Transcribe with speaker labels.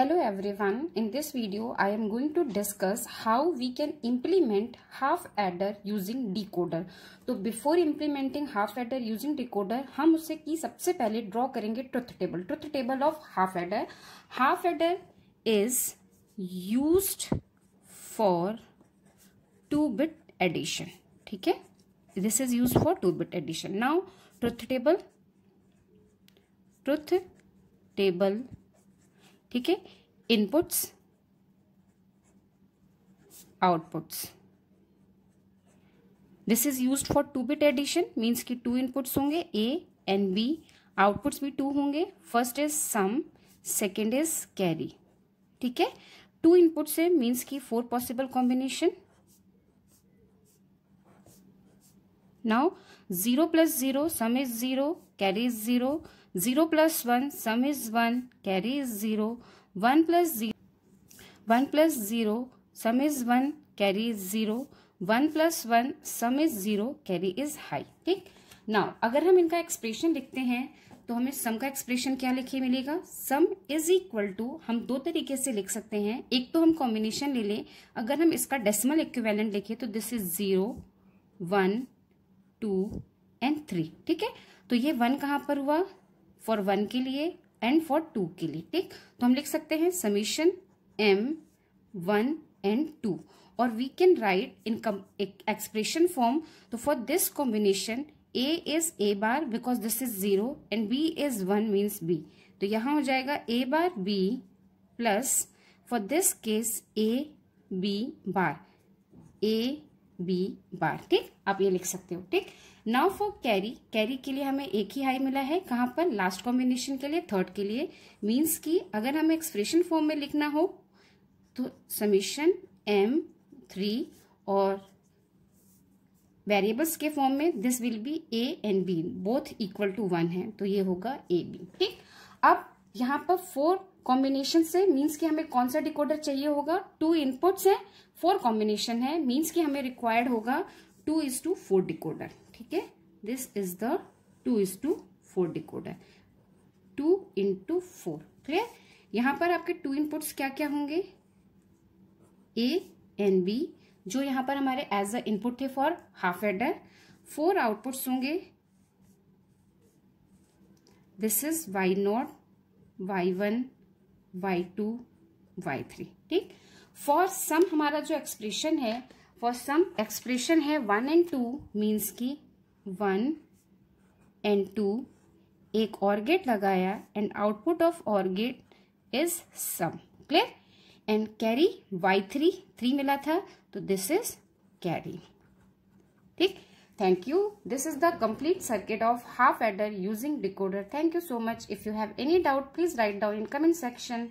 Speaker 1: Hello everyone, in this video I am going to discuss how we can implement half adder using decoder. तो before implementing half adder using decoder हम उसे की सबसे पहले draw करेंगे truth table. Truth table of half adder. Half adder is used for two bit addition. ठीक है This is used for two bit addition. Now truth table. Truth table ठीक है inputs outputs this is use for two bit addition means कि two inputs होंगे A and B outputs भी two होंगे first is sum second is carry ठीक है two inputs है means की four possible combination Now 0 plus 0 sum is 0 carry is 0 0 plus 1 sum is 1 carry is 0 1 plus 0 1 plus 0 sum is 1 carry is 0 1 plus 1 sum is 0 carry is high ठीक now अगर हम इनका expression लिखते हैं तो हमें सम का एक्सप्रेशन क्या लिखे मिलेगा सम इज इक्वल टू हम दो तरीके से लिख सकते हैं एक तो हम कॉम्बिनेशन ले लें अगर हम इसका डेसिमल इक्विवेलेंट लिखे तो this is zero one two and three ठीक है तो ये वन कहाँ पर हुआ फॉर वन के लिए एंड फॉर टू के लिए ठीक तो हम लिख सकते हैं summation M one and two और we can write in expression form तो for this combination A is A bar because this is zero and B is one means B तो यहां हो जाएगा A bar B plus for this case A B bar A B bar ठीक आप ये लिख सकते हो ठीक नाउ फॉर कैरी कैरी के लिए हमें एक ही हाई मिला है कहां पर लास्ट कॉम्बिनेशन के लिए थर्ड के लिए मीन्स कि अगर हमें एक्सप्रेशन फॉर्म में लिखना हो तो समीशन एम थ्री और वेरिएबल्स के फॉर्म में this will be A and B both equal to one है तो ये होगा ए बी ठीक अब यहाँ पर फोर कॉम्बिनेशन से मीन्स कि हमें कौन सा डिकोडर चाहिए होगा टू इनपुट्स हैं फोर कॉम्बिनेशन है मीन्स कि हमें रिक्वायर्ड होगा two is two four decoder ठीक है this is the two is two four decoder two into four clear यहां पर आपके टू इनपुट्स क्या क्या होंगे ए एन बी जो यहां पर हमारे एज अ इनपुट थे for half adder four outputs होंगे this is Y not Y one Y two Y three ठीक फॉर सम हमारा जो एक्सप्रेशन है फॉर सम एक्सप्रेशन है वन एंड टू मीन्स की वन एंड टू एक OR gate लगाया and output of OR gate is sum clear and carry Y three three मिला था तो दिस इज कैरी ठीक thank you this is the complete circuit of half adder using decoder thank you so much if you have any doubt please write down in comment section